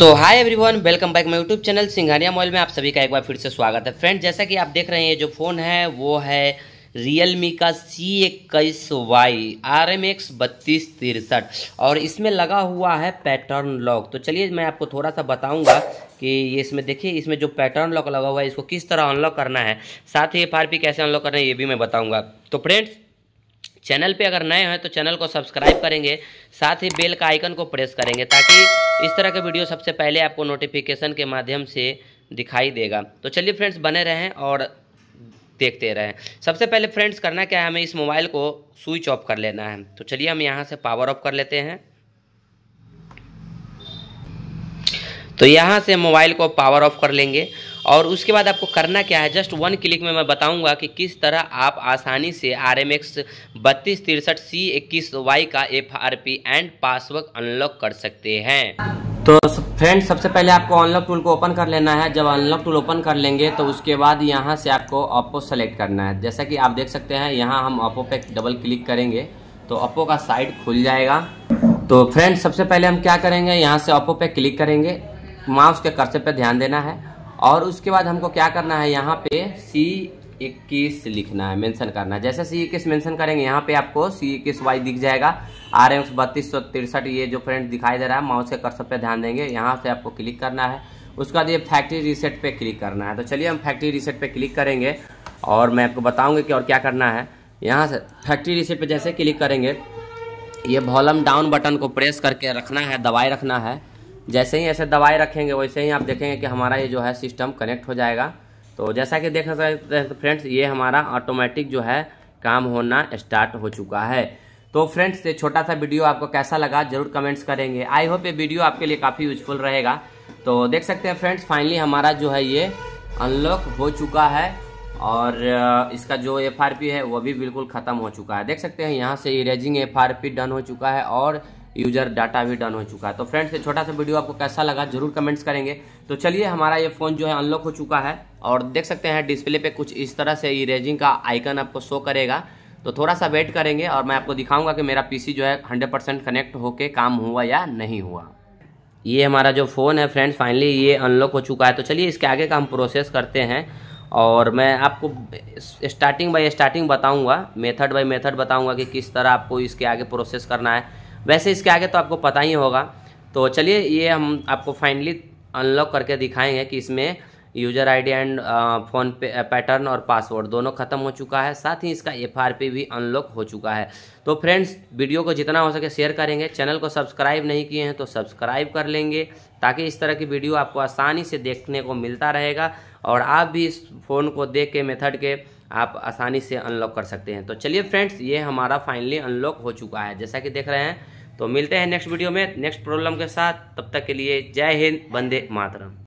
so hi everyone welcome back my YouTube channel Singhania mall में आप सभी का एक बार फिर से स्वागत है फ्रेंड जैसा कि आप देख रहे हैं जो फ़ोन है वो है रियल मी का सी इक्कीस वाई आर एम एक्स बत्तीस तिरसठ और इसमें लगा हुआ है पैटर्न लॉक तो चलिए मैं आपको थोड़ा सा बताऊंगा कि ये इसमें देखिए इसमें जो पैटर्न लॉक लगा हुआ है इसको किस तरह अनलॉक करना है साथ ही एफ कैसे अनलॉक करना है ये भी मैं बताऊँगा तो फ्रेंड्स चैनल पे अगर नए हैं तो चैनल को सब्सक्राइब करेंगे साथ ही बेल का आइकन को प्रेस करेंगे ताकि इस तरह के वीडियो सबसे पहले आपको नोटिफिकेशन के माध्यम से दिखाई देगा तो चलिए फ्रेंड्स बने रहें और देखते रहें सबसे पहले फ्रेंड्स करना क्या है हमें इस मोबाइल को स्विच ऑफ कर लेना है तो चलिए हम यहाँ से पावर ऑफ कर लेते हैं तो यहाँ से मोबाइल को पावर ऑफ कर लेंगे और उसके बाद आपको करना क्या है जस्ट वन क्लिक में मैं बताऊंगा कि किस तरह आप आसानी से आर एम एक्स बत्तीस तिरसठ सी इक्कीस वाई का F R P and password unlock कर सकते हैं तो फ्रेंड सबसे पहले आपको अनलॉक टूल को ओपन कर लेना है जब अनलॉक टूल ओपन कर लेंगे तो उसके बाद यहाँ से आपको ओप्पो सेलेक्ट करना है जैसा कि आप देख सकते हैं यहाँ हम ओप्पो पे डबल क्लिक करेंगे तो ओप्पो का साइट खुल जाएगा तो फ्रेंड सबसे पहले हम क्या करेंगे यहाँ से ओप्पो पे क्लिक करेंगे माउस के कर्सर पे ध्यान देना है और उसके बाद हमको क्या करना है यहाँ पे सी इक्कीस लिखना है मेंशन करना है जैसे सी इक्कीस मेंशन करेंगे यहाँ पे आपको सी इक्कीस वाई दिख जाएगा आर एम बत्तीस सौ तिरसठ ये जो फ्रेंट दिखाई दे रहा है माउस के कर्सर पे ध्यान देंगे यहाँ से आपको क्लिक करना है उसके बाद ये फैक्ट्री रिसेट पे क्लिक करना है तो चलिए हम फैक्ट्री रिसेट पे क्लिक करेंगे और मैं आपको बताऊँगा कि और क्या करना है यहाँ से फैक्ट्री रिसेट पर जैसे क्लिक करेंगे ये वॉलम डाउन बटन को प्रेस करके रखना है दबाए रखना है जैसे ही ऐसे दबाए रखेंगे वैसे ही आप देखेंगे कि हमारा ये जो है सिस्टम कनेक्ट हो जाएगा तो जैसा कि देख सकते हैं फ्रेंड्स ये हमारा ऑटोमेटिक जो है काम होना स्टार्ट हो चुका है तो फ्रेंड्स ये छोटा सा वीडियो आपको कैसा लगा जरूर कमेंट्स करेंगे आई होप ये वीडियो आपके लिए काफ़ी यूजफुल रहेगा तो देख सकते हैं फ्रेंड्स फाइनली हमारा जो है ये अनलॉक हो चुका है और इसका जो एफ है वो भी बिल्कुल ख़त्म हो चुका है देख सकते हैं यहाँ से इरेजिंग एफ डन हो चुका है और यूजर डाटा भी डन हो चुका है तो फ्रेंड्स ये छोटा सा वीडियो आपको कैसा लगा जरूर कमेंट्स करेंगे तो चलिए हमारा ये फ़ोन जो है अनलॉक हो चुका है और देख सकते हैं डिस्प्ले पे कुछ इस तरह से इरेजिंग का आइकन आपको शो करेगा तो थोड़ा सा वेट करेंगे और मैं आपको दिखाऊंगा कि मेरा पीसी जो है 100% कनेक्ट होके काम हुआ या नहीं हुआ ये हमारा जो फ़ोन है फ्रेंड्स फाइनली ये अनलॉक हो चुका है तो चलिए इसके आगे का हम प्रोसेस करते हैं और मैं आपको स्टार्टिंग बाई स्टार्टिंग बताऊँगा मेथड बाई मेथड बताऊँगा कि किस तरह आपको इसके आगे प्रोसेस करना है वैसे इसके आगे तो आपको पता ही होगा तो चलिए ये हम आपको फाइनली अनलॉक करके दिखाएंगे कि इसमें यूजर आईडी एंड फ़ोन पे पैटर्न और पासवर्ड दोनों खत्म हो चुका है साथ ही इसका एफआरपी भी अनलॉक हो चुका है तो फ्रेंड्स वीडियो को जितना हो सके शेयर करेंगे चैनल को सब्सक्राइब नहीं किए हैं तो सब्सक्राइब कर लेंगे ताकि इस तरह की वीडियो आपको आसानी से देखने को मिलता रहेगा और आप भी इस फ़ोन को देख के मेथड के आप आसानी से अनलॉक कर सकते हैं तो चलिए फ्रेंड्स ये हमारा फाइनली अनलॉक हो चुका है जैसा कि देख रहे हैं तो मिलते हैं नेक्स्ट वीडियो में नेक्स्ट प्रॉब्लम के साथ तब तक के लिए जय हिंद बंदे मातरम